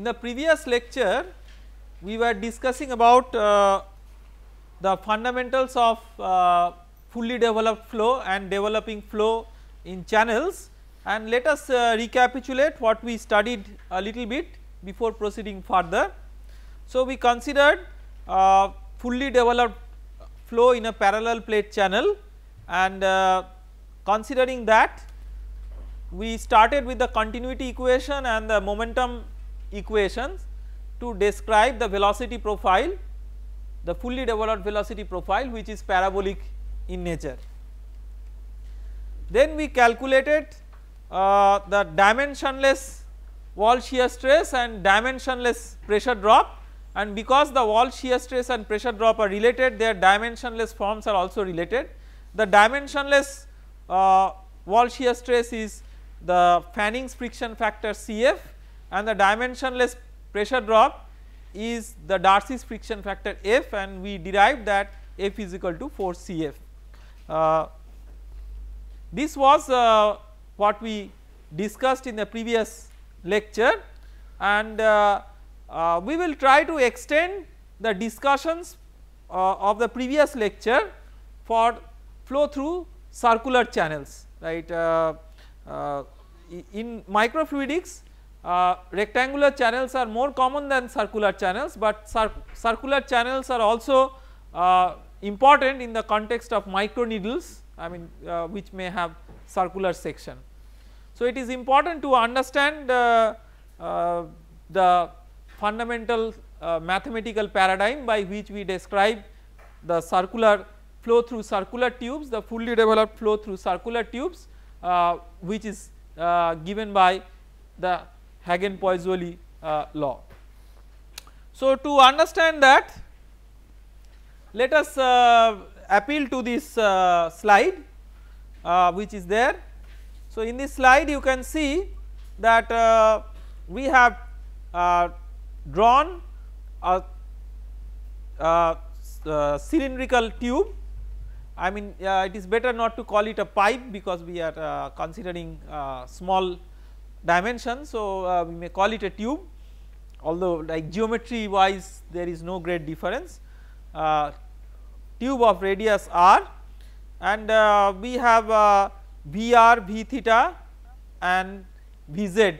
In the previous lecture, we were discussing about uh, the fundamentals of uh, fully developed flow and developing flow in channels and let us uh, recapitulate what we studied a little bit before proceeding further. So, we considered uh, fully developed flow in a parallel plate channel and uh, considering that we started with the continuity equation and the momentum equations to describe the velocity profile, the fully developed velocity profile which is parabolic in nature. Then we calculated uh, the dimensionless wall shear stress and dimensionless pressure drop and because the wall shear stress and pressure drop are related their dimensionless forms are also related. The dimensionless uh, wall shear stress is the Fanning's friction factor Cf and the dimensionless pressure drop is the Darcy's friction factor F and we derived that F is equal to 4 Cf. Uh, this was uh, what we discussed in the previous lecture and uh, uh we will try to extend the discussions uh, of the previous lecture for flow through circular channels right uh, in microfluidics uh, rectangular channels are more common than circular channels, but circular channels are also uh, important in the context of micro needles I mean uh, which may have circular section. So, it is important to understand uh, uh, the fundamental mathematical paradigm by which we describe the circular flow through circular tubes the fully developed flow through circular tubes which is given by the Hagen-Poiseuille uh, law. So, to understand that let us uh, appeal to this uh, slide uh, which is there. So, in this slide you can see that uh, we have uh, drawn a, a, a cylindrical tube I mean uh, it is better not to call it a pipe because we are uh, considering uh, small dimension. So, uh, we may call it a tube although like geometry wise there is no great difference uh, tube of radius r and uh, we have uh, Vr, V theta and Vz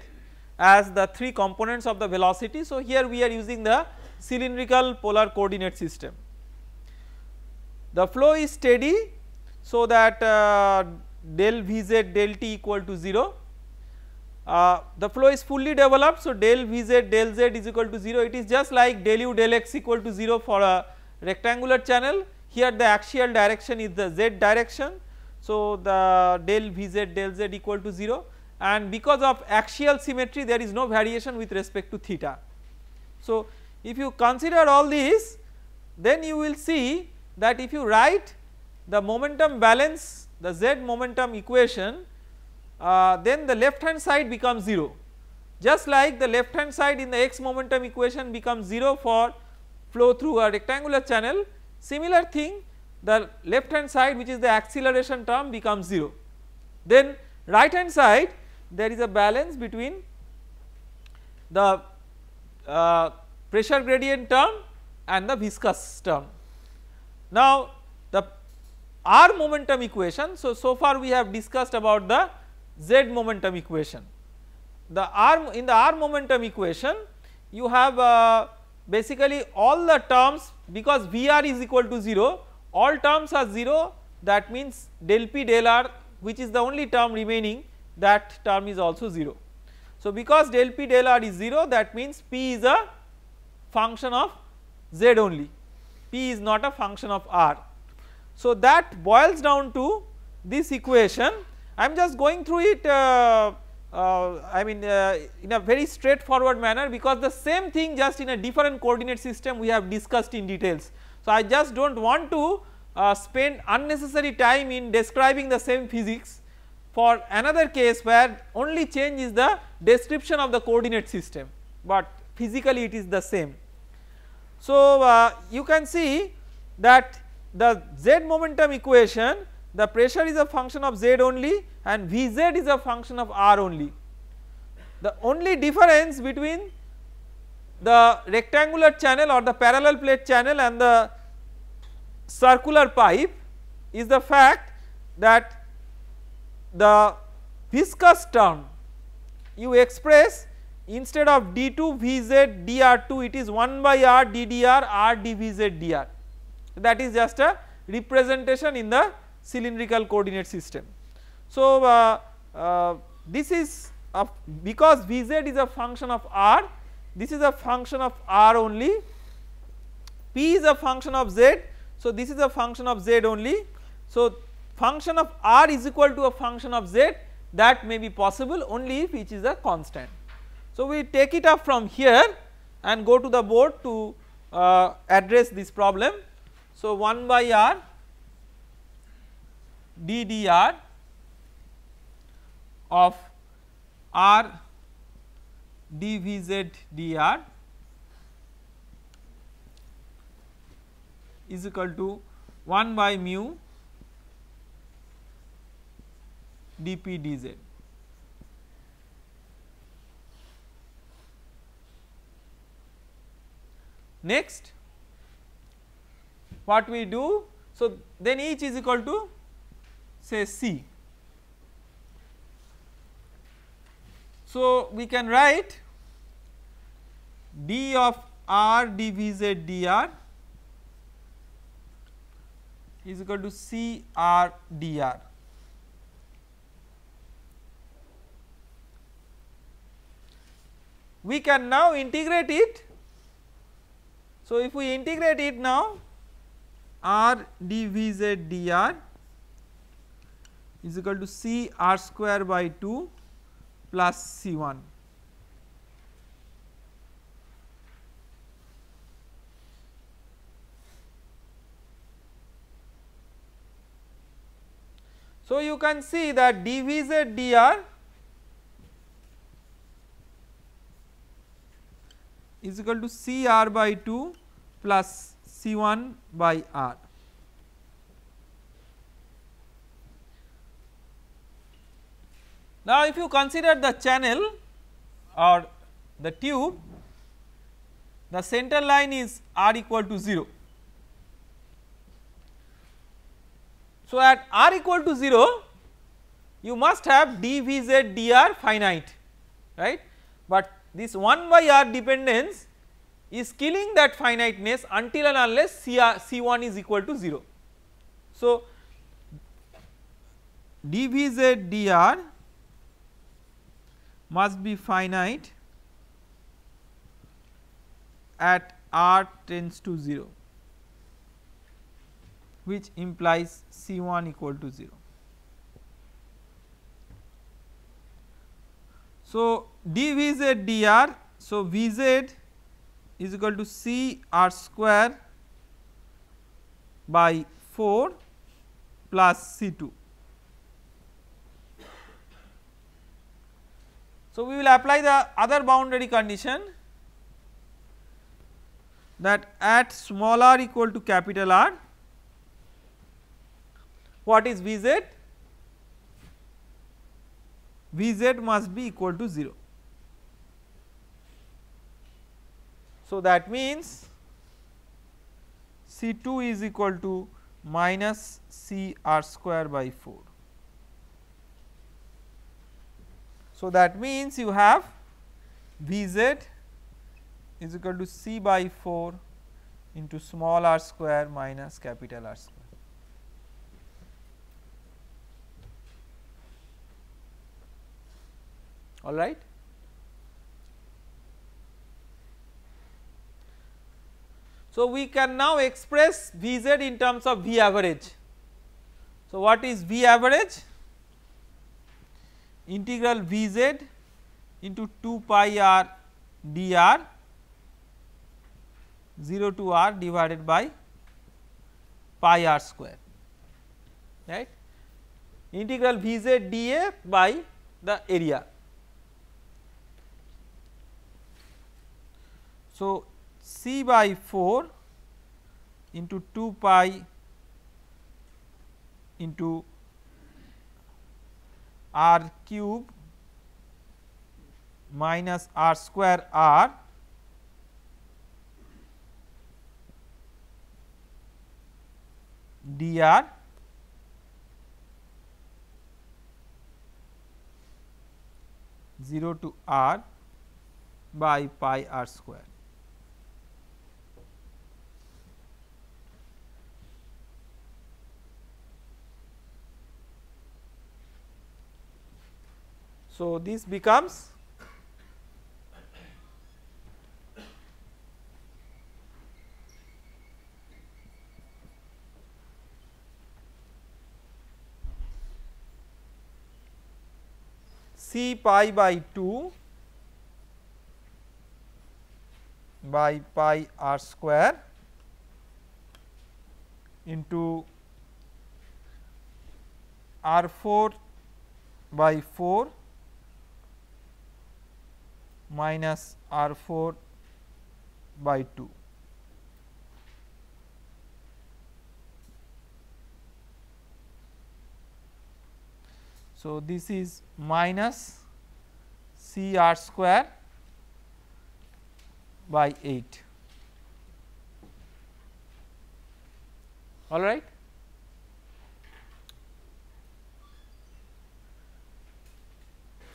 as the three components of the velocity. So, here we are using the cylindrical polar coordinate system. The flow is steady so that uh, del Vz del t equal to 0 uh, the flow is fully developed. So, del V z del z is equal to 0 it is just like del u del x equal to 0 for a rectangular channel here the axial direction is the z direction. So, the del V z del z equal to 0 and because of axial symmetry there is no variation with respect to theta. So, if you consider all these then you will see that if you write the momentum balance the z momentum equation uh, then the left hand side becomes 0. Just like the left hand side in the x momentum equation becomes 0 for flow through a rectangular channel, similar thing the left hand side which is the acceleration term becomes 0. Then right hand side there is a balance between the uh, pressure gradient term and the viscous term. Now the r momentum equation. So, so far we have discussed about the z momentum equation. The r in the r momentum equation you have uh, basically all the terms because Vr is equal to 0 all terms are 0 that means del p del r which is the only term remaining that term is also 0. So, because del p del r is 0 that means p is a function of z only p is not a function of r. So, that boils down to this equation I am just going through it uh, uh, I mean uh, in a very straightforward manner because the same thing just in a different coordinate system we have discussed in details. So, I just do not want to uh, spend unnecessary time in describing the same physics for another case where only change is the description of the coordinate system, but physically it is the same. So, uh, you can see that the z momentum equation the pressure is a function of z only and Vz is a function of r only. The only difference between the rectangular channel or the parallel plate channel and the circular pipe is the fact that the viscous term you express instead of d2 vz dr2 it is 1 by r ddr r dvz dr. That is just a representation in the cylindrical coordinate system. So, uh, uh, this is a, because Vz is a function of r, this is a function of r only, p is a function of z, so this is a function of z only. So, function of r is equal to a function of z that may be possible only if is a constant. So, we take it up from here and go to the board to uh, address this problem. So, 1 by r ddr of r dvz dr is equal to 1 by mu dp dz. Next, what we do? So, then h is equal to say C. So, we can write d of r dr is equal to C r dr. We can now integrate it. So, if we integrate it now r dr is equal to C r square by 2 plus C 1. So, you can see that dVz dr is equal to C r by 2 plus C 1 by r. Now, if you consider the channel or the tube, the center line is r equal to 0. So, at r equal to 0, you must have dvz dr finite, right, but this 1 by r dependence is killing that finiteness until and unless C, 1 is equal to 0. So, dvz dr must be finite at r tends to 0 which implies C 1 equal to 0. So, d v z d r. dr. So, Vz is equal to C r square by 4 plus C 2 So, we will apply the other boundary condition that at small r equal to capital R what is Vz? Vz must be equal to 0. So, that means C 2 is equal to minus C r square by 4. So, that means you have V z is equal to C by 4 into small r square minus capital R square. All right. So, we can now express V z in terms of V average. So, what is V average? integral v z into 2 pi r d r 0 to r divided by pi r square right integral V Z d A by the area. So, c by 4 into 2 pi into r cube minus r square r dr zero to r by pi r square. So, this becomes C pi by 2 by pi r square into r 4 by 4 minus R 4 by 2. So, this is minus C R square by 8 all right.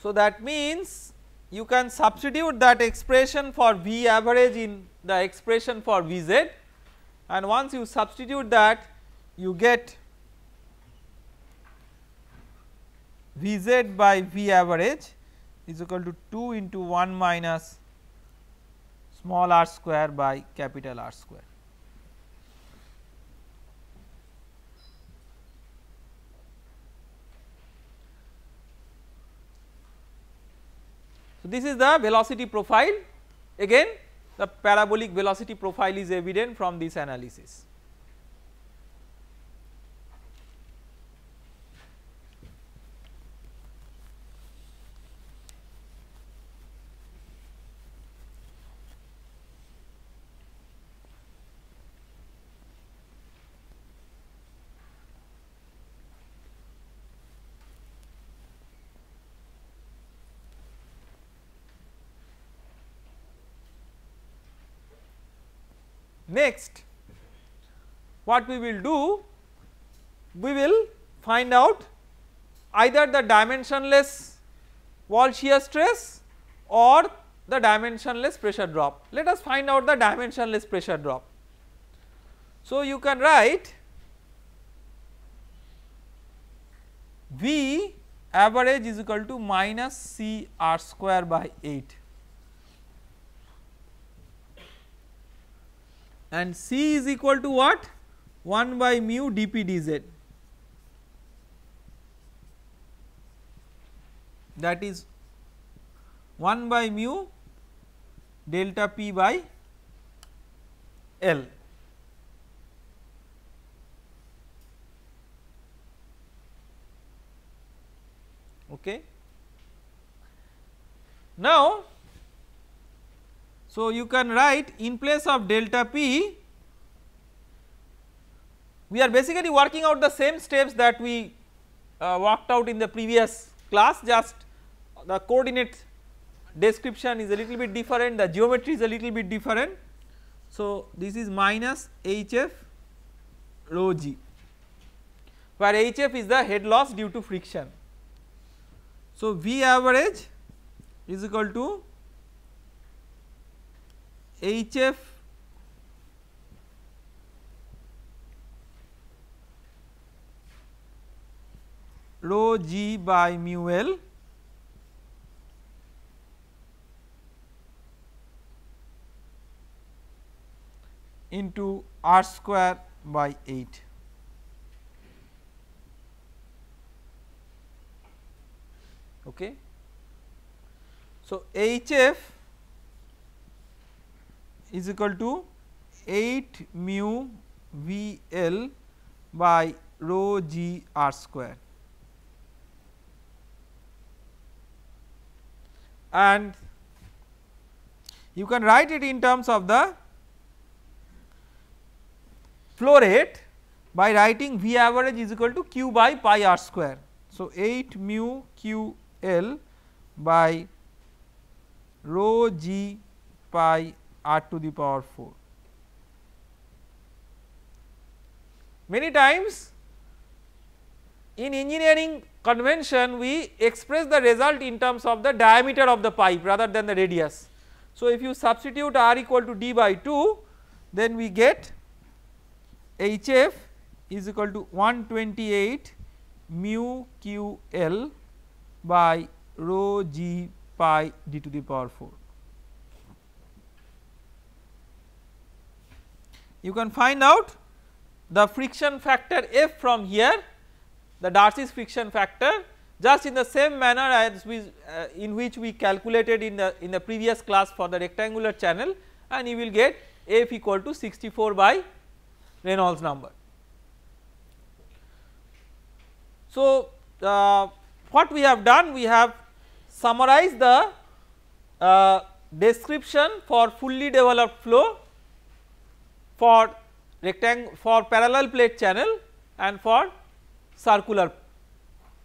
So, that means you can substitute that expression for V average in the expression for V z and once you substitute that you get V z by V average is equal to 2 into 1 minus small r square by capital R square. So, this is the velocity profile again the parabolic velocity profile is evident from this analysis. Next, what we will do? We will find out either the dimensionless wall shear stress or the dimensionless pressure drop. Let us find out the dimensionless pressure drop. So, you can write V average is equal to minus C r square by 8. and C is equal to what 1 by mu dp dz that is 1 by mu delta p by L. Okay. Now, so, you can write in place of delta p we are basically working out the same steps that we uh, worked out in the previous class just the coordinate description is a little bit different the geometry is a little bit different. So, this is minus hf rho g where hf is the head loss due to friction. So, v average is equal to HF rho g by mu l into r square by 8. Okay. So, HF is equal to 8 mu V L by rho g r square. And you can write it in terms of the flow rate by writing V average is equal to q by pi r square. So, 8 mu q L by rho g pi r to the power 4. Many times in engineering convention we express the result in terms of the diameter of the pipe rather than the radius. So, if you substitute r equal to d by 2 then we get hf is equal to 128 mu q l by rho g pi d to the power 4. you can find out the friction factor F from here the Darcy's friction factor just in the same manner as we uh, in which we calculated in the in the previous class for the rectangular channel and you will get F equal to 64 by Reynolds number. So, uh, what we have done we have summarized the uh, description for fully developed flow for rectangle for parallel plate channel and for circular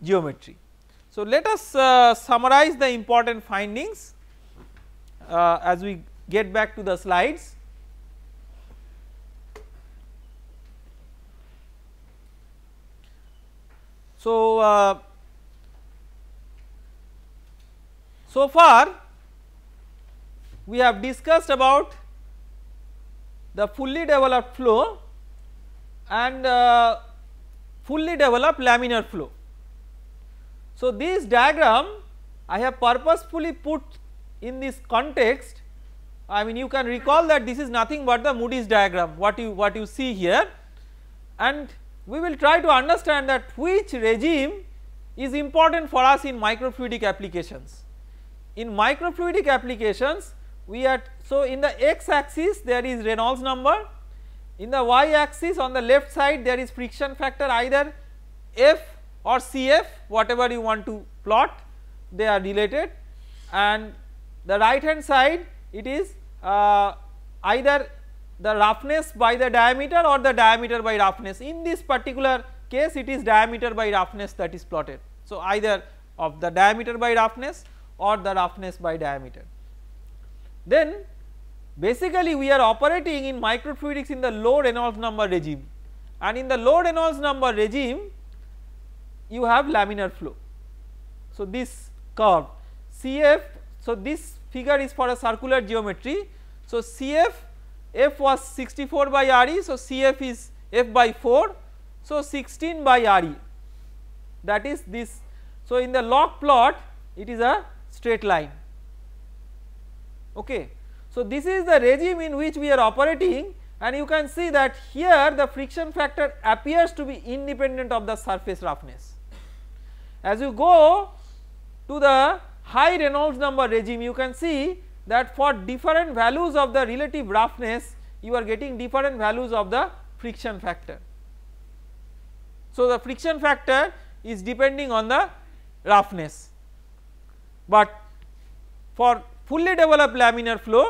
geometry. So, let us uh, summarize the important findings uh, as we get back to the slides. So, uh, so far we have discussed about the fully developed flow and uh, fully developed laminar flow. So, this diagram I have purposefully put in this context I mean you can recall that this is nothing but the Moody's diagram what you what you see here and we will try to understand that which regime is important for us in microfluidic applications. In microfluidic applications we are so in the x axis there is Reynolds number in the y axis on the left side there is friction factor either F or Cf whatever you want to plot they are related and the right hand side it is uh, either the roughness by the diameter or the diameter by roughness in this particular case it is diameter by roughness that is plotted. So, either of the diameter by roughness or the roughness by diameter then basically we are operating in microfluidics in the low Reynolds number regime and in the low Reynolds number regime you have laminar flow. So, this curve CF so this figure is for a circular geometry. So, CF F was 64 by RE so CF is F by 4 so 16 by RE that is this. So, in the log plot it is a straight line okay. So, this is the regime in which we are operating and you can see that here the friction factor appears to be independent of the surface roughness. As you go to the high Reynolds number regime you can see that for different values of the relative roughness you are getting different values of the friction factor. So, the friction factor is depending on the roughness, but for fully developed laminar flow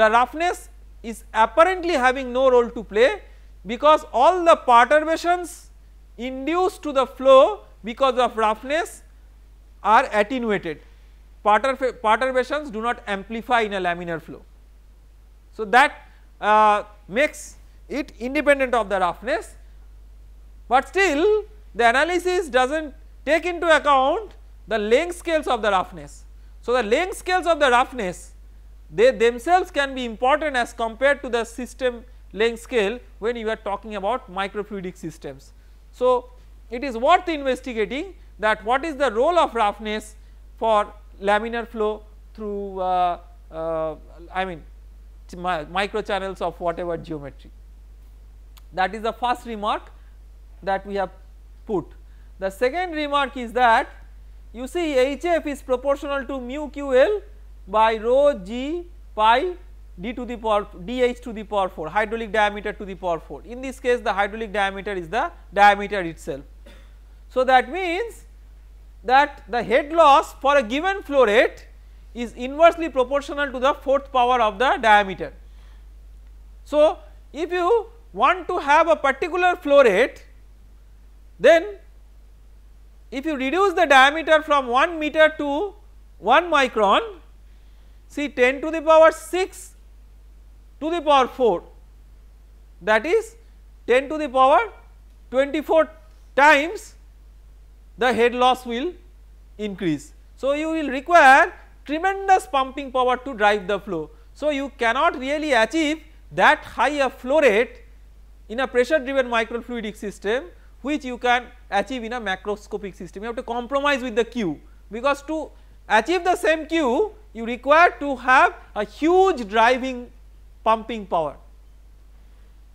the roughness is apparently having no role to play because all the perturbations induced to the flow because of roughness are attenuated perturbations do not amplify in a laminar flow. So, that uh, makes it independent of the roughness, but still the analysis does not take into account the length scales of the roughness. So, the length scales of the roughness they themselves can be important as compared to the system length scale when you are talking about microfluidic systems. So, it is worth investigating that what is the role of roughness for laminar flow through uh, uh, I mean micro channels of whatever geometry. That is the first remark that we have put. The second remark is that you see HF is proportional to mu QL by rho g pi d to the power dh to the power 4 hydraulic diameter to the power 4 in this case the hydraulic diameter is the diameter itself. So, that means that the head loss for a given flow rate is inversely proportional to the fourth power of the diameter. So, if you want to have a particular flow rate then if you reduce the diameter from 1 meter to 1 micron, see 10 to the power 6 to the power 4 that is 10 to the power 24 times the head loss will increase. So, you will require tremendous pumping power to drive the flow. So, you cannot really achieve that high a flow rate in a pressure driven microfluidic system which you can achieve in a macroscopic system. You have to compromise with the Q because to achieve the same Q you require to have a huge driving pumping power.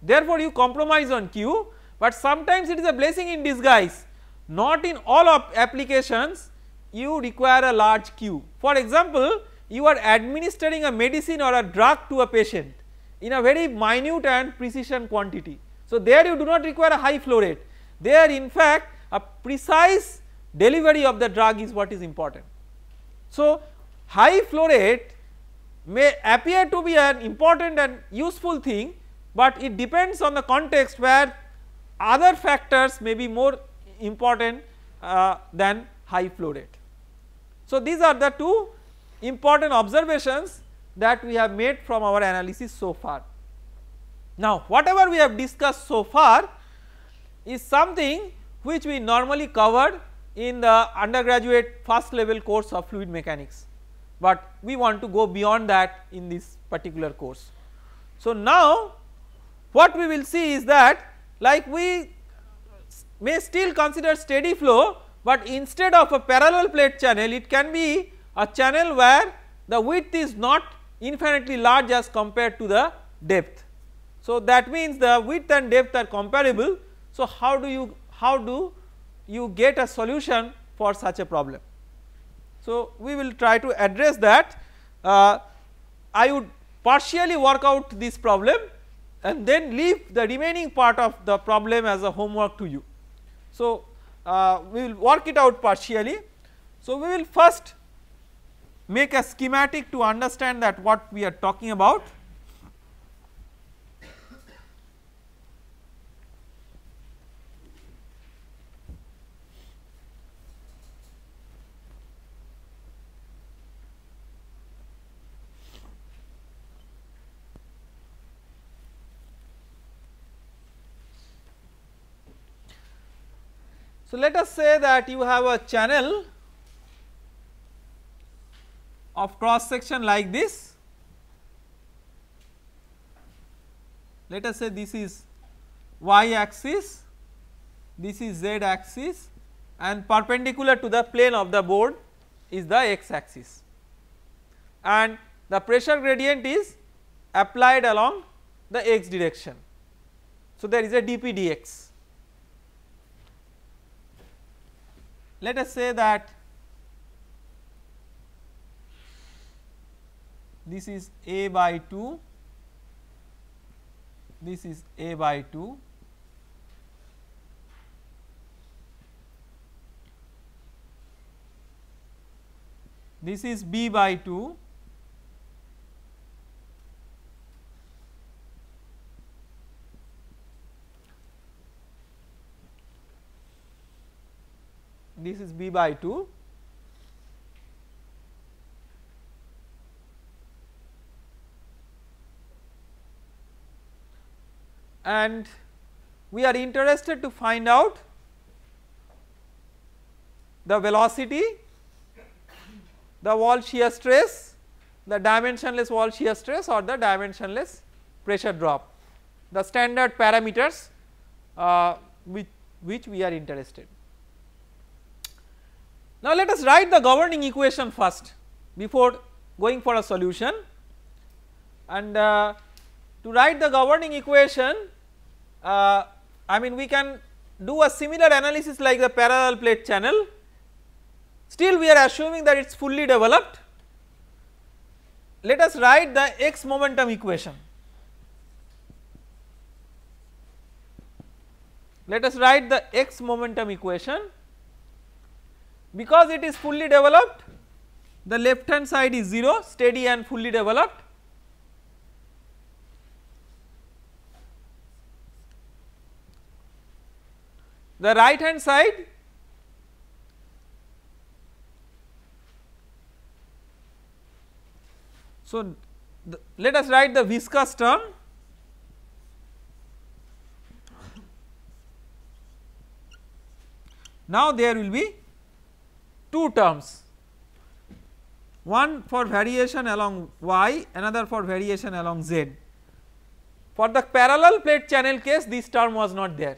Therefore, you compromise on Q, but sometimes it is a blessing in disguise not in all applications you require a large Q. For example, you are administering a medicine or a drug to a patient in a very minute and precision quantity. So, there you do not require a high flow rate there in fact a precise delivery of the drug is what is important. So, high flow rate may appear to be an important and useful thing, but it depends on the context where other factors may be more important uh, than high flow rate. So, these are the two important observations that we have made from our analysis so far. Now, whatever we have discussed so far is something which we normally covered in the undergraduate first level course of fluid mechanics, but we want to go beyond that in this particular course. So, now what we will see is that like we may still consider steady flow, but instead of a parallel plate channel it can be a channel where the width is not infinitely large as compared to the depth. So, that means the width and depth are comparable so, how do you how do you get a solution for such a problem? So, we will try to address that. Uh, I would partially work out this problem and then leave the remaining part of the problem as a homework to you. So, uh, we will work it out partially. So, we will first make a schematic to understand that what we are talking about So, let us say that you have a channel of cross section like this. Let us say this is y axis, this is z axis and perpendicular to the plane of the board is the x axis and the pressure gradient is applied along the x direction. So, there is a dp dx Let us say that this is A by 2, this is A by 2. This is B by 2 this is b by 2 and we are interested to find out the velocity, the wall shear stress, the dimensionless wall shear stress or the dimensionless pressure drop, the standard parameters uh, which we are interested. Now, let us write the governing equation first before going for a solution and uh, to write the governing equation uh, I mean we can do a similar analysis like the parallel plate channel still we are assuming that it is fully developed let us write the x momentum equation let us write the x momentum equation because it is fully developed the left hand side is 0 steady and fully developed. The right hand side so the, let us write the viscous term now there will be two terms one for variation along y another for variation along z. For the parallel plate channel case this term was not there,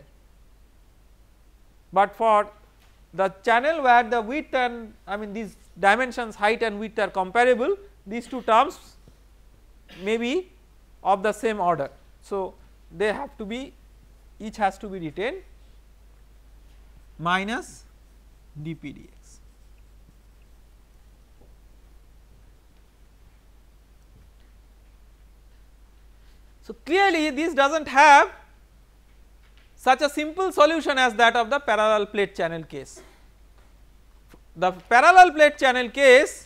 but for the channel where the width and I mean these dimensions height and width are comparable these two terms may be of the same order. So, they have to be each has to be written minus dpdx. So, clearly this does not have such a simple solution as that of the parallel plate channel case. The parallel plate channel case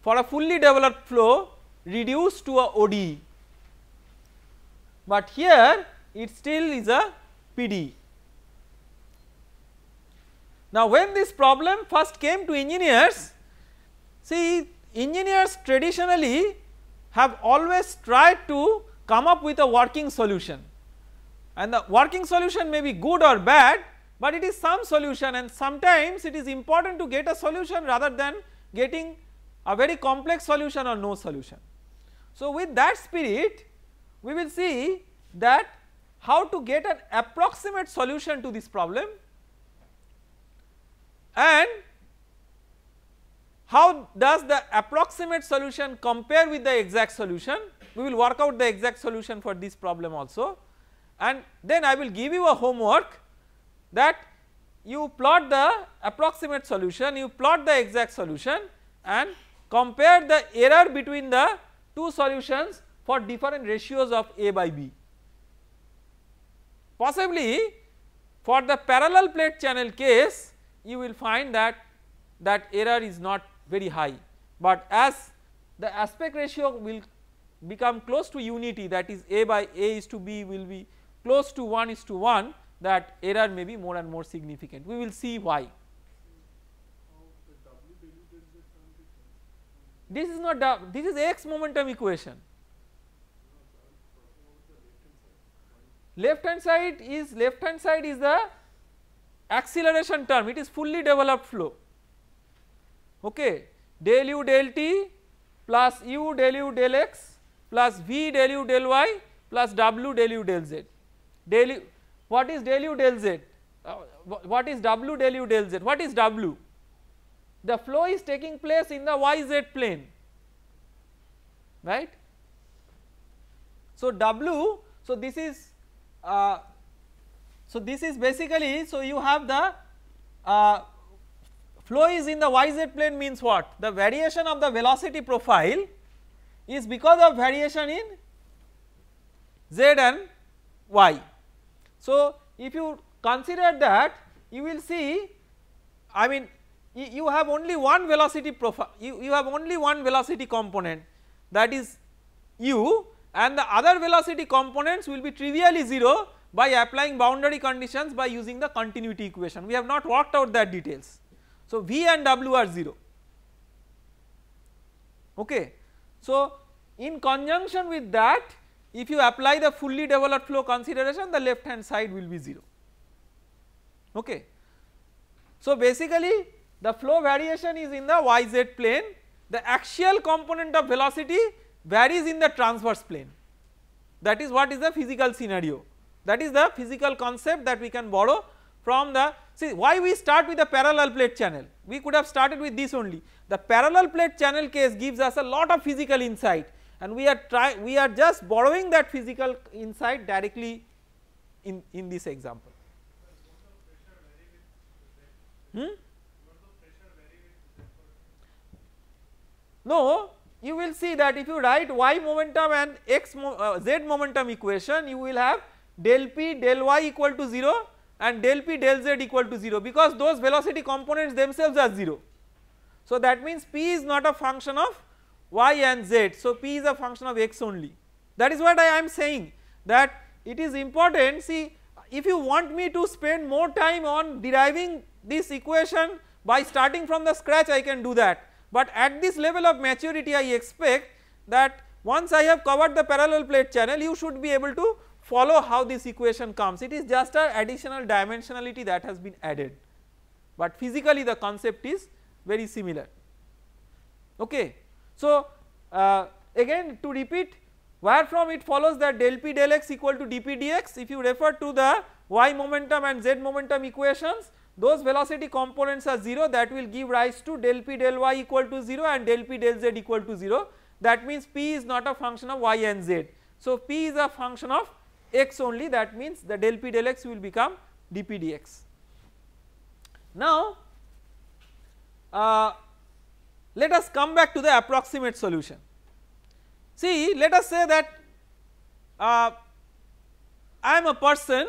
for a fully developed flow reduced to a ODE, but here it still is a P.D. Now, when this problem first came to engineers, see engineers traditionally have always tried to come up with a working solution and the working solution may be good or bad, but it is some solution and sometimes it is important to get a solution rather than getting a very complex solution or no solution. So, with that spirit we will see that how to get an approximate solution to this problem and how does the approximate solution compare with the exact solution? We will work out the exact solution for this problem also and then I will give you a homework that you plot the approximate solution, you plot the exact solution and compare the error between the two solutions for different ratios of A by B. Possibly for the parallel plate channel case you will find that that error is not very high, but as the aspect ratio will become close to unity that is A by A is to B will be close to 1 is to 1 that error may be more and more significant. We will see why. This is not this is x momentum equation. Left hand side is left hand side is the acceleration term it is fully developed flow okay, del u del t plus u del u del x plus v del u del y plus w del u del z. Del u, what is del u del z? Uh, what is w del u del z? What is w? The flow is taking place in the yz plane, right. So, w, so this is uh, so this is basically, so you have the uh, flow is in the yz plane means what? The variation of the velocity profile is because of variation in z and y. So, if you consider that you will see I mean you have only one velocity profile you, you have only one velocity component that is u and the other velocity components will be trivially 0 by applying boundary conditions by using the continuity equation. We have not worked out that details. So, V and W are 0 okay. So, in conjunction with that if you apply the fully developed flow consideration the left hand side will be 0 okay. So, basically the flow variation is in the yz plane the axial component of velocity varies in the transverse plane that is what is the physical scenario that is the physical concept that we can borrow from the See why we start with a parallel plate channel? We could have started with this only. The parallel plate channel case gives us a lot of physical insight and we are try we are just borrowing that physical insight directly in, in this example. Hmm? No, you will see that if you write y momentum and x mo, uh, z momentum equation, you will have del p del y equal to 0 and del p del z equal to 0 because those velocity components themselves are 0. So that means p is not a function of y and z so p is a function of x only that is what I am saying that it is important see if you want me to spend more time on deriving this equation by starting from the scratch I can do that but at this level of maturity I expect that once I have covered the parallel plate channel you should be able to follow how this equation comes. It is just a additional dimensionality that has been added, but physically the concept is very similar. Okay. So, uh, again to repeat where from it follows that del p del x equal to dp dx if you refer to the y momentum and z momentum equations those velocity components are 0 that will give rise to del p del y equal to 0 and del p del z equal to 0 that means p is not a function of y and z. So, p is a function of x only that means the del p del x will become dp dx. Now uh, let us come back to the approximate solution. See let us say that uh, I am a person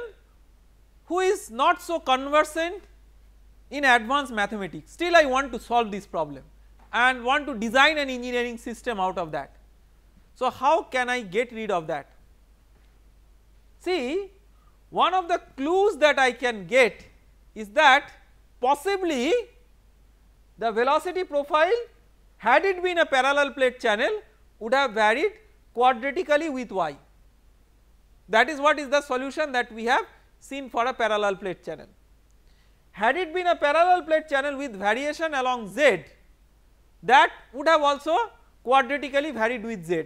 who is not so conversant in advanced mathematics still I want to solve this problem and want to design an engineering system out of that. So how can I get rid of that? See one of the clues that I can get is that possibly the velocity profile had it been a parallel plate channel would have varied quadratically with y. That is what is the solution that we have seen for a parallel plate channel. Had it been a parallel plate channel with variation along z that would have also quadratically varied with z.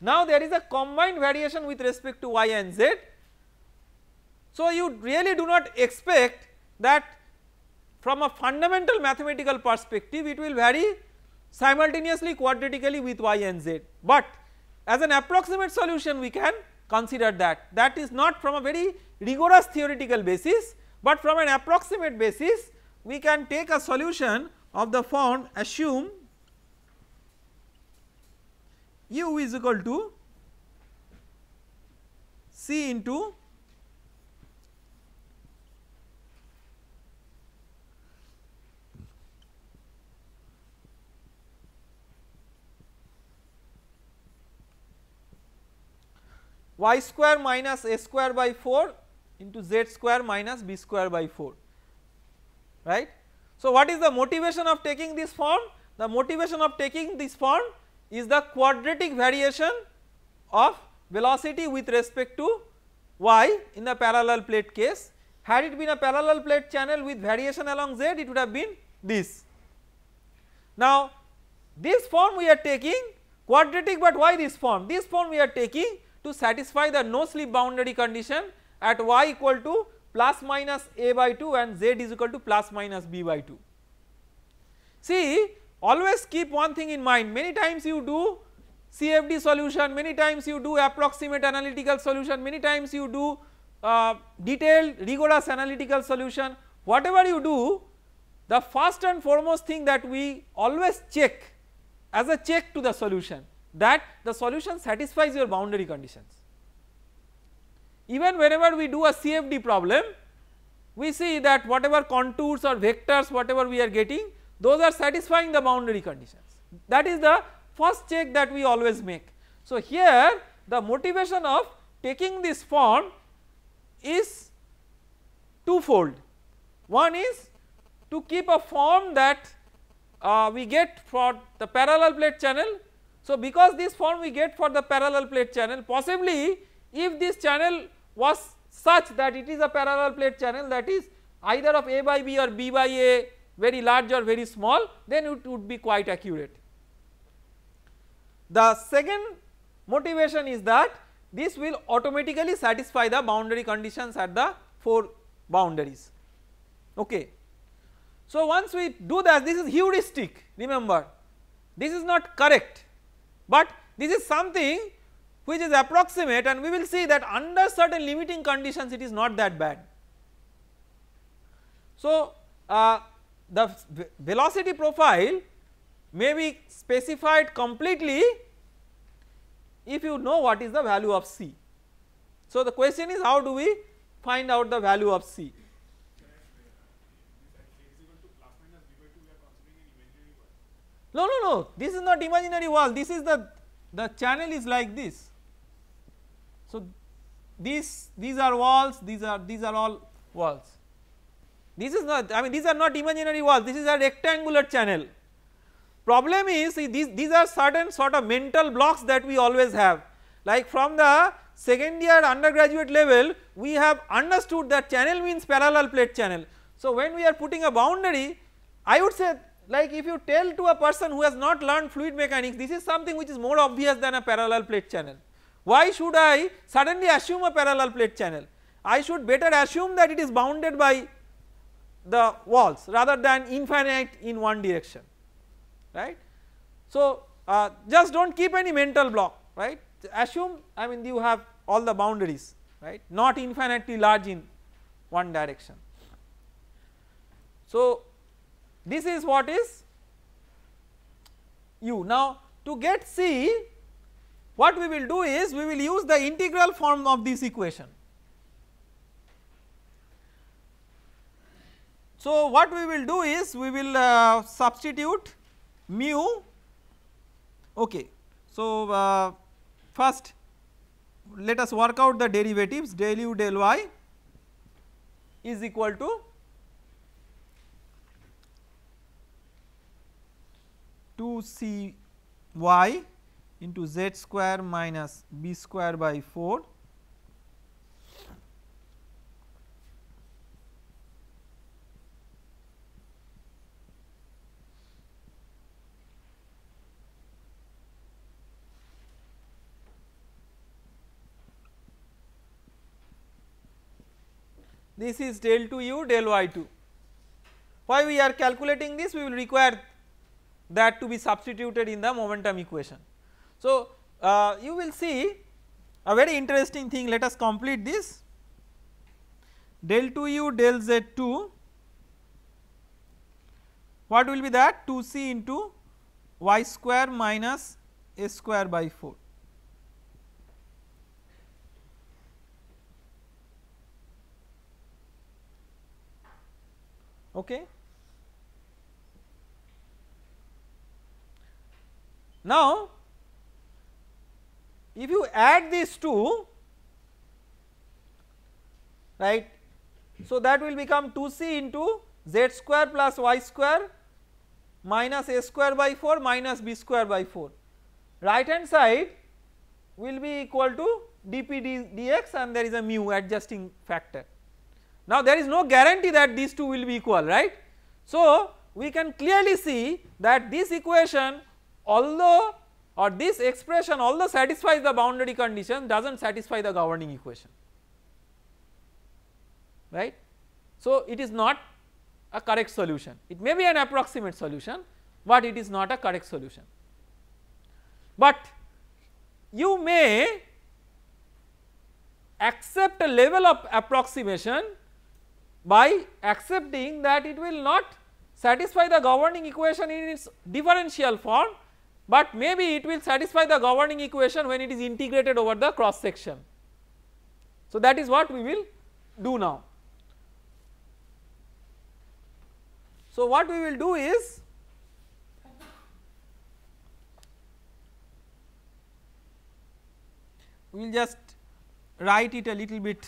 Now there is a combined variation with respect to y and z. So you really do not expect that from a fundamental mathematical perspective it will vary simultaneously quadratically with y and z, but as an approximate solution we can consider that that is not from a very rigorous theoretical basis, but from an approximate basis we can take a solution of the form assume u is equal to c into y square minus a square by 4 into z square minus b square by 4 right. So, what is the motivation of taking this form? The motivation of taking this form is the quadratic variation of velocity with respect to y in the parallel plate case. Had it been a parallel plate channel with variation along z it would have been this. Now this form we are taking quadratic but why this form? This form we are taking to satisfy the no slip boundary condition at y equal to plus minus a by 2 and z is equal to plus minus b by 2. See Always keep one thing in mind many times you do CFD solution, many times you do approximate analytical solution, many times you do uh, detailed rigorous analytical solution. Whatever you do the first and foremost thing that we always check as a check to the solution that the solution satisfies your boundary conditions. Even whenever we do a CFD problem, we see that whatever contours or vectors whatever we are getting those are satisfying the boundary conditions that is the first check that we always make. So, here the motivation of taking this form is twofold one is to keep a form that uh, we get for the parallel plate channel. So, because this form we get for the parallel plate channel possibly if this channel was such that it is a parallel plate channel that is either of A by B or B by A very large or very small then it would be quite accurate. The second motivation is that this will automatically satisfy the boundary conditions at the 4 boundaries okay. So once we do that this is heuristic remember this is not correct but this is something which is approximate and we will see that under certain limiting conditions it is not that bad. So uh, the velocity profile may be specified completely if you know what is the value of c. So, the question is how do we find out the value of c. No, no, no, this is not imaginary wall, this is the, the channel is like this. So, these, these are walls, these are, these are all walls. This is not I mean these are not imaginary walls this is a rectangular channel. Problem is see, these, these are certain sort of mental blocks that we always have like from the second year undergraduate level we have understood that channel means parallel plate channel. So, when we are putting a boundary I would say like if you tell to a person who has not learned fluid mechanics this is something which is more obvious than a parallel plate channel. Why should I suddenly assume a parallel plate channel? I should better assume that it is bounded by the walls rather than infinite in one direction right. So, uh, just do not keep any mental block right assume I mean you have all the boundaries right not infinitely large in one direction. So, this is what is u. Now, to get c what we will do is we will use the integral form of this equation So, what we will do is we will uh, substitute mu okay. So, uh, first let us work out the derivatives del u del y is equal to two c y into z square minus b square by 4 this is del 2 u del y 2. Why we are calculating this we will require that to be substituted in the momentum equation. So, uh, you will see a very interesting thing let us complete this del 2 u del z 2 what will be that 2 c into y square minus a square by 4. Okay. Now, if you add these two, right, so that will become 2c into z square plus y square minus a square by 4 minus b square by 4. Right hand side will be equal to dp dx and there is a mu adjusting factor. Now, there is no guarantee that these two will be equal right. So, we can clearly see that this equation although or this expression although satisfies the boundary condition does not satisfy the governing equation right. So, it is not a correct solution it may be an approximate solution, but it is not a correct solution. But you may accept a level of approximation by accepting that it will not satisfy the governing equation in its differential form, but maybe it will satisfy the governing equation when it is integrated over the cross section. So, that is what we will do now. So, what we will do is we will just write it a little bit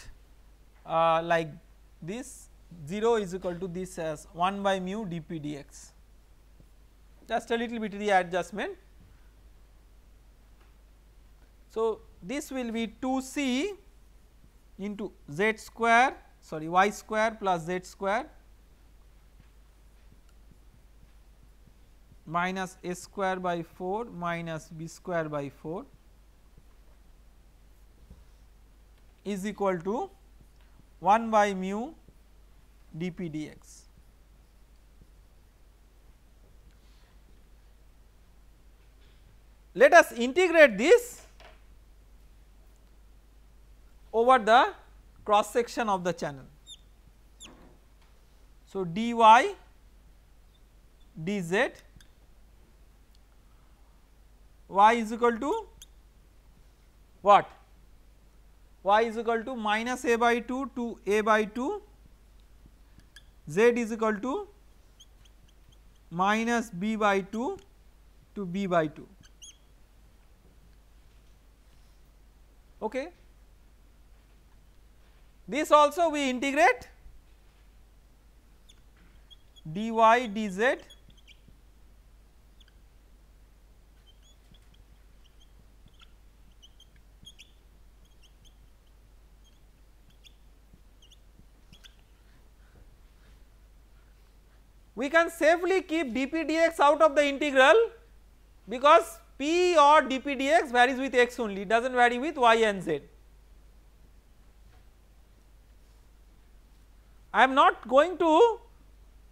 uh, like this 0 is equal to this as 1 by mu dp dx just a little bit readjustment. So, this will be 2 c into z square sorry y square plus z square minus a square by 4 minus b square by 4 is equal to 1 by mu dp dx. Let us integrate this over the cross section of the channel. So, dy dz y is equal to what y is equal to minus a by 2 to a by 2 z is equal to minus b by 2 to b by 2. Okay. This also we integrate dy dz we can safely keep dp dx out of the integral because p or dp dx varies with x only, it does not vary with y and z. I am not going to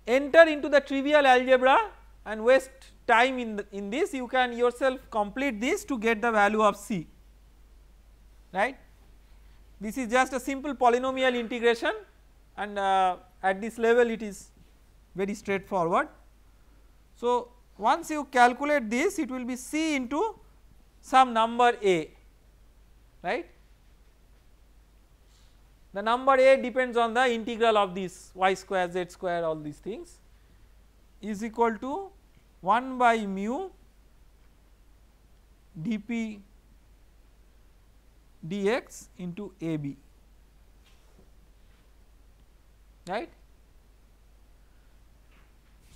enter into the trivial algebra and waste time in, the, in this you can yourself complete this to get the value of c right. This is just a simple polynomial integration and uh, at this level it is very straightforward. So, once you calculate this it will be C into some number A right. The number A depends on the integral of this y square z square all these things is equal to 1 by mu dp dx into AB right.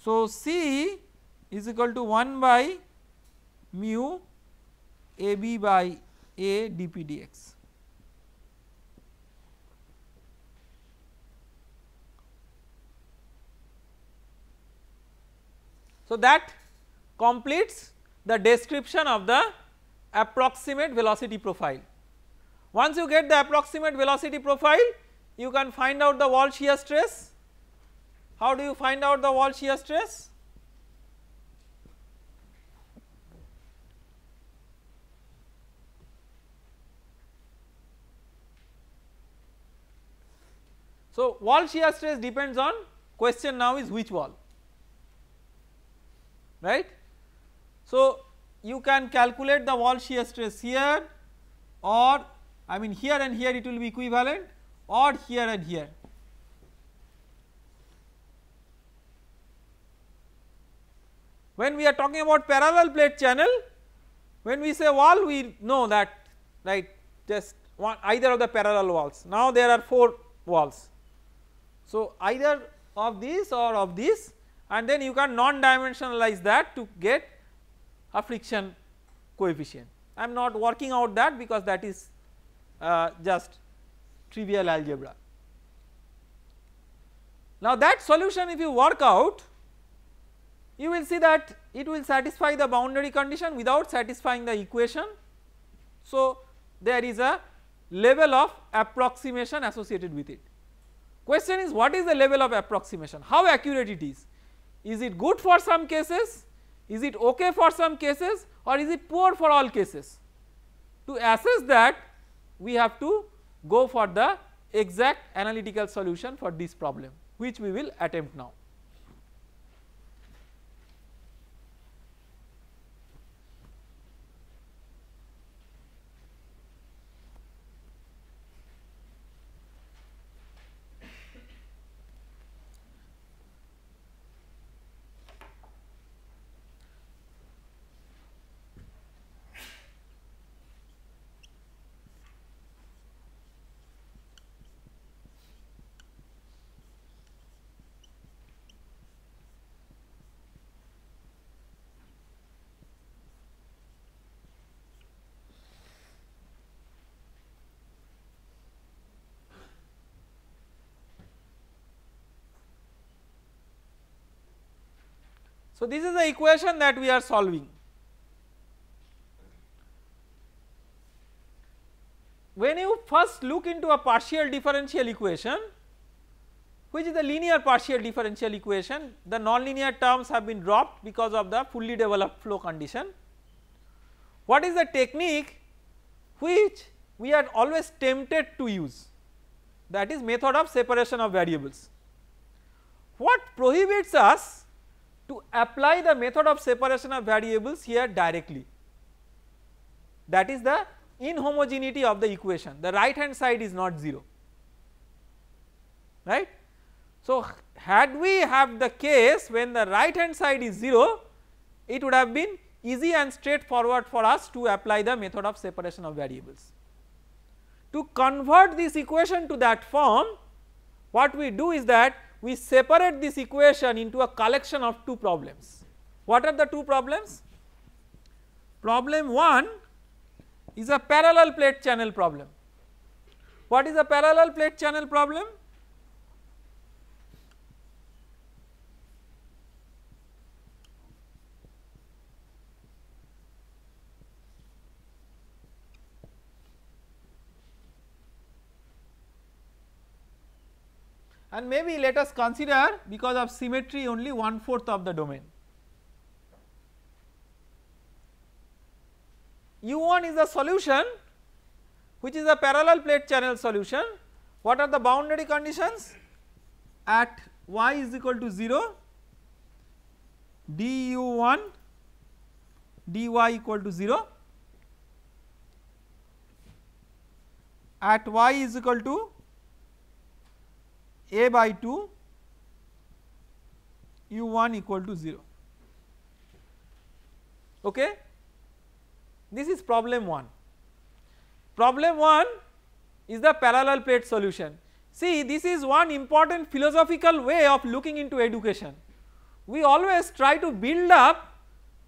So, C is equal to 1 by mu A B by A dP dx. So, that completes the description of the approximate velocity profile. Once you get the approximate velocity profile, you can find out the wall shear stress how do you find out the wall shear stress? So, wall shear stress depends on question now is which wall right. So, you can calculate the wall shear stress here or I mean here and here it will be equivalent or here and here When we are talking about parallel plate channel, when we say wall we know that right just one either of the parallel walls. Now there are 4 walls. So either of these or of these and then you can non dimensionalize that to get a friction coefficient. I am not working out that because that is uh, just trivial algebra. Now that solution if you work out you will see that it will satisfy the boundary condition without satisfying the equation. So, there is a level of approximation associated with it. Question is what is the level of approximation, how accurate it is, is it good for some cases, is it okay for some cases or is it poor for all cases. To assess that we have to go for the exact analytical solution for this problem which we will attempt now. So, this is the equation that we are solving. When you first look into a partial differential equation, which is the linear partial differential equation, the nonlinear terms have been dropped because of the fully developed flow condition. What is the technique which we are always tempted to use? That is method of separation of variables. What prohibits us to apply the method of separation of variables here directly. That is the inhomogeneity of the equation, the right hand side is not 0, right. So, had we have the case when the right hand side is 0, it would have been easy and straightforward for us to apply the method of separation of variables. To convert this equation to that form, what we do is that we separate this equation into a collection of two problems. What are the two problems? Problem 1 is a parallel plate channel problem. What is a parallel plate channel problem? and maybe let us consider because of symmetry only one fourth of the domain. U1 is the solution which is a parallel plate channel solution. What are the boundary conditions? At y is equal to 0, du1 dy equal to 0, at y is equal to a by 2 u 1 equal to 0 okay. This is problem 1. Problem 1 is the parallel plate solution. See this is one important philosophical way of looking into education. We always try to build up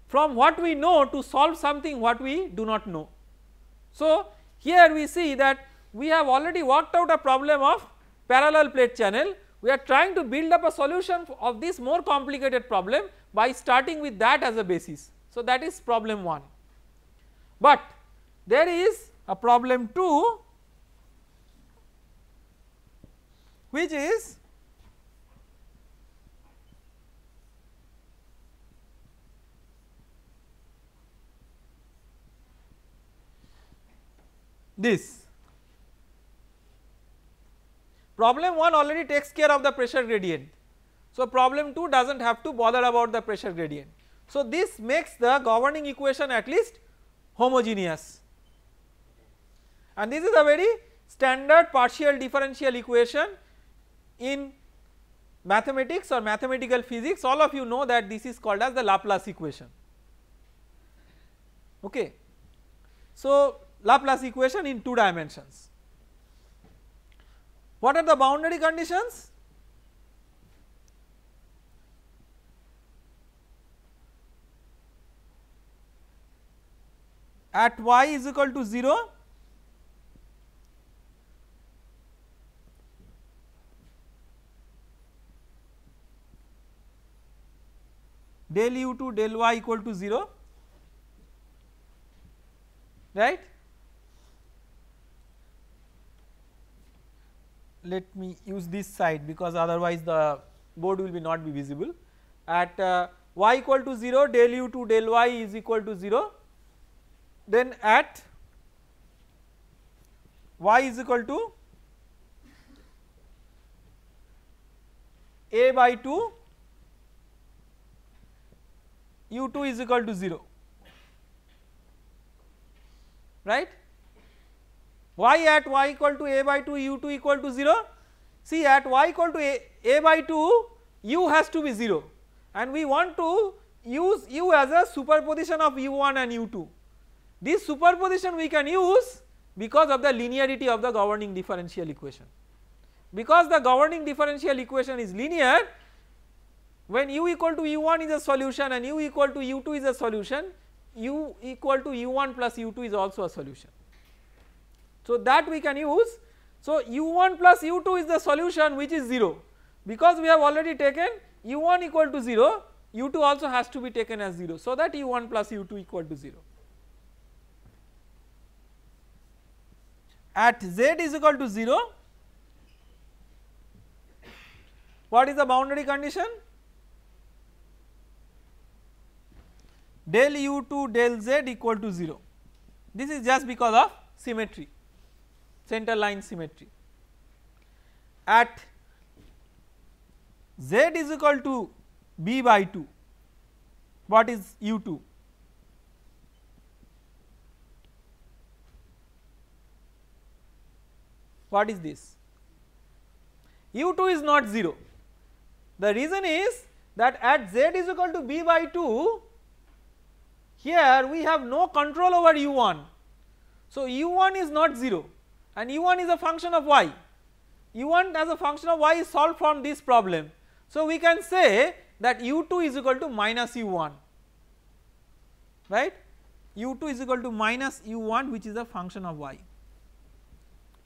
from what we know to solve something what we do not know. So, here we see that we have already worked out a problem of parallel plate channel we are trying to build up a solution of this more complicated problem by starting with that as a basis. So, that is problem 1, but there is a problem 2 which is this Problem 1 already takes care of the pressure gradient. So, problem 2 does not have to bother about the pressure gradient. So, this makes the governing equation at least homogeneous and this is a very standard partial differential equation in mathematics or mathematical physics all of you know that this is called as the Laplace equation. Okay. So, Laplace equation in two dimensions. What are the boundary conditions? At y is equal to 0, del u to del y equal to 0, right. let me use this side because otherwise the board will be not be visible at uh, y equal to 0 del u to del y is equal to 0 then at y is equal to a by 2 u 2 is equal to 0 right y at y equal to a by 2 u2 equal to 0 see at y equal to a, a by 2 u has to be 0 and we want to use u as a superposition of u1 and u2. This superposition we can use because of the linearity of the governing differential equation. Because the governing differential equation is linear when u equal to u1 is a solution and u equal to u2 is a solution u equal to u1 plus u2 is also a solution. So, that we can use. So, u1 plus u2 is the solution which is 0 because we have already taken u1 equal to 0 u2 also has to be taken as 0. So, that u1 plus u2 equal to 0. At z is equal to 0 what is the boundary condition del u2 del z equal to 0 this is just because of symmetry center line symmetry. At z is equal to b by 2, what is u 2? What is this? u 2 is not 0. The reason is that at z is equal to b by 2, here we have no control over u 1. So, u 1 is not 0 and u1 is a function of y u1 as a function of y is solved from this problem. So, we can say that u2 is equal to minus u1 right u2 is equal to minus u1 which is a function of y.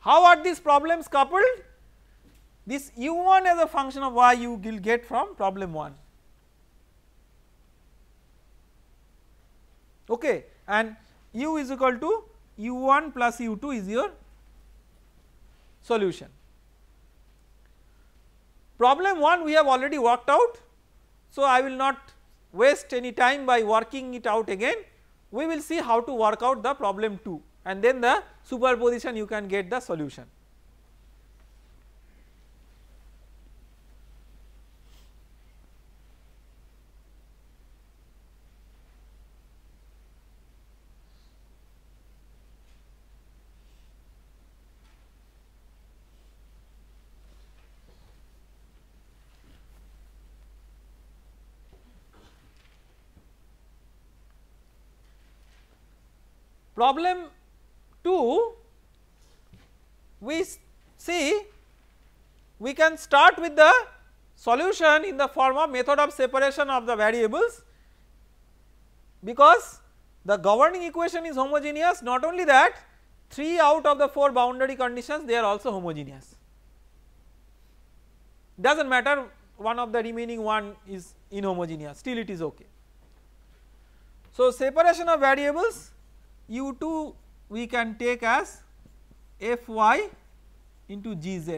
How are these problems coupled? This u1 as a function of y you will get from problem 1 okay and u is equal to u1 plus u2 is your solution. Problem 1 we have already worked out. So, I will not waste any time by working it out again. We will see how to work out the problem 2 and then the superposition you can get the solution. Problem 2 we see we can start with the solution in the form of method of separation of the variables because the governing equation is homogeneous not only that 3 out of the 4 boundary conditions they are also homogeneous does not matter one of the remaining one is inhomogeneous still it is ok. So, separation of variables u 2 we can take as f y into g z.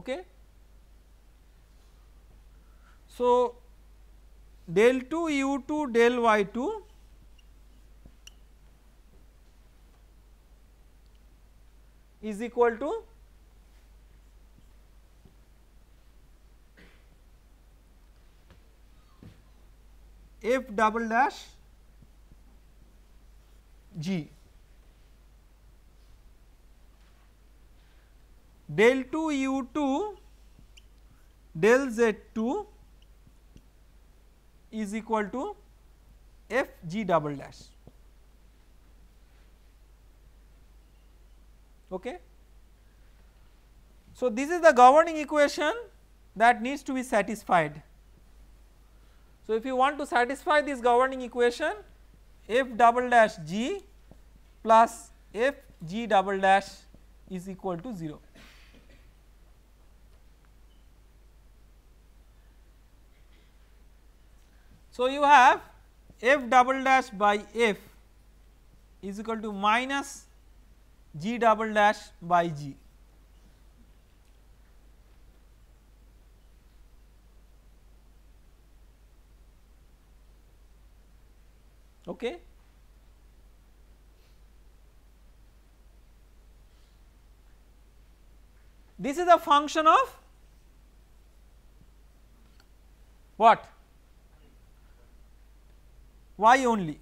Okay. So, del 2 u 2 del y 2 is equal to f double dash g del 2 u 2 del z 2 is equal to f g double dash. Okay. So, this is the governing equation that needs to be satisfied so, if you want to satisfy this governing equation f double dash g plus f g double dash is equal to 0. So, you have f double dash by f is equal to minus g double dash by g. Okay. This is a function of what? y only.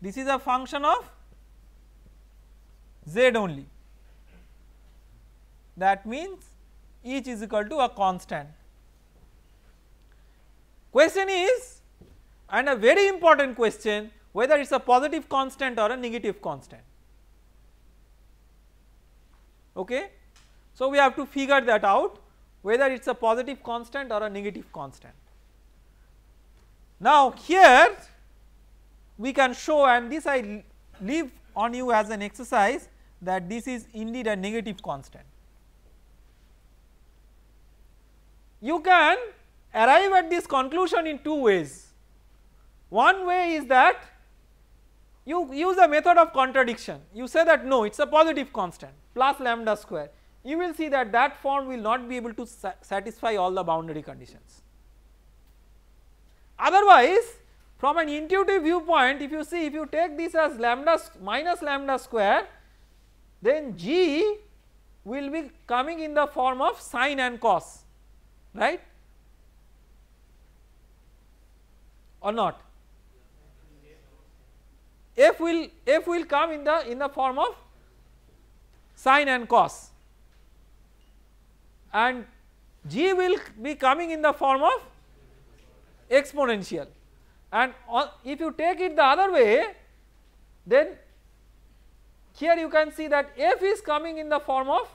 This is a function of z only. That means each is equal to a constant. Question is and a very important question whether it is a positive constant or a negative constant. Okay. So, we have to figure that out whether it is a positive constant or a negative constant. Now, here we can show and this I leave on you as an exercise that this is indeed a negative constant. You can arrive at this conclusion in two ways one way is that you use a method of contradiction, you say that no it is a positive constant plus lambda square, you will see that that form will not be able to sa satisfy all the boundary conditions. Otherwise from an intuitive viewpoint if you see if you take this as lambda minus lambda square then g will be coming in the form of sine and cos right or not f will f will come in the in the form of sine and cos and g will be coming in the form of exponential and if you take it the other way then here you can see that f is coming in the form of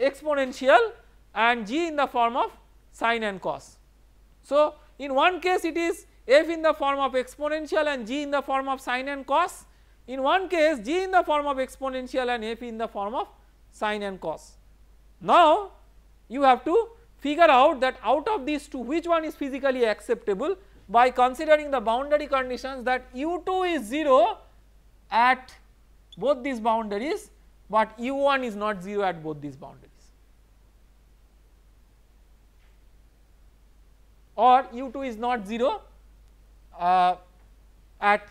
exponential and g in the form of sine and cos. So, in one case it is f in the form of exponential and g in the form of sine and cos. In one case g in the form of exponential and f in the form of sine and cos. Now, you have to figure out that out of these two which one is physically acceptable by considering the boundary conditions that u2 is 0 at both these boundaries, but u1 is not 0 at both these boundaries. or u2 is not 0 uh, at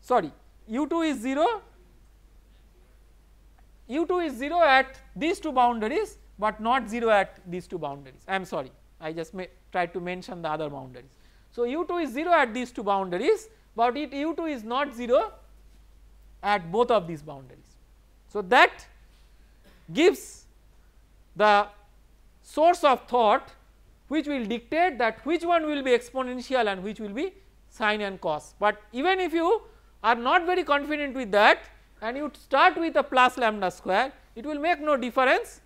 sorry u2 is 0 u2 is 0 at these two boundaries but not 0 at these two boundaries I am sorry I just tried to mention the other boundaries. So u2 is 0 at these two boundaries but it u2 is not 0 at both of these boundaries. So that gives the source of thought which will dictate that which one will be exponential and which will be sine and cos. But even if you are not very confident with that and you start with a plus lambda square, it will make no difference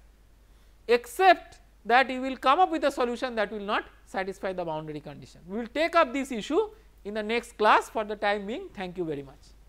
except that you will come up with a solution that will not satisfy the boundary condition. We will take up this issue in the next class for the time being thank you very much.